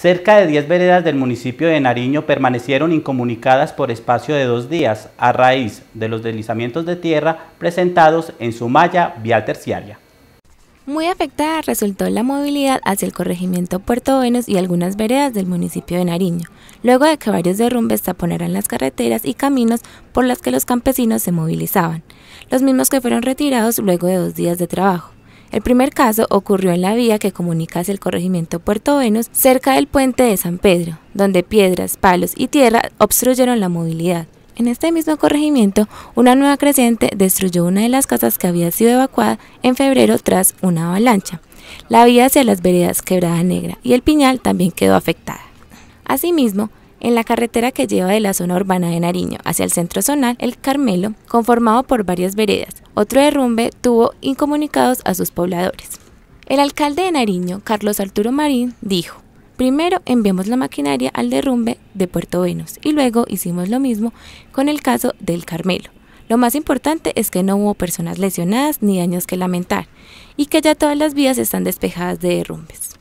Cerca de 10 veredas del municipio de Nariño permanecieron incomunicadas por espacio de dos días a raíz de los deslizamientos de tierra presentados en su malla vial terciaria. Muy afectada resultó la movilidad hacia el corregimiento Puerto Venus y algunas veredas del municipio de Nariño, luego de que varios derrumbes taponaran las carreteras y caminos por las que los campesinos se movilizaban, los mismos que fueron retirados luego de dos días de trabajo. El primer caso ocurrió en la vía que comunica hacia el corregimiento Puerto Venus, cerca del puente de San Pedro, donde piedras, palos y tierra obstruyeron la movilidad. En este mismo corregimiento, una nueva creciente destruyó una de las casas que había sido evacuada en febrero tras una avalancha. La vía hacia las veredas Quebrada Negra y el Piñal también quedó afectada. Asimismo, en la carretera que lleva de la zona urbana de Nariño hacia el centro zonal, el Carmelo, conformado por varias veredas, otro derrumbe tuvo incomunicados a sus pobladores. El alcalde de Nariño, Carlos Arturo Marín, dijo, Primero enviamos la maquinaria al derrumbe de Puerto Venus y luego hicimos lo mismo con el caso del Carmelo. Lo más importante es que no hubo personas lesionadas ni daños que lamentar y que ya todas las vías están despejadas de derrumbes.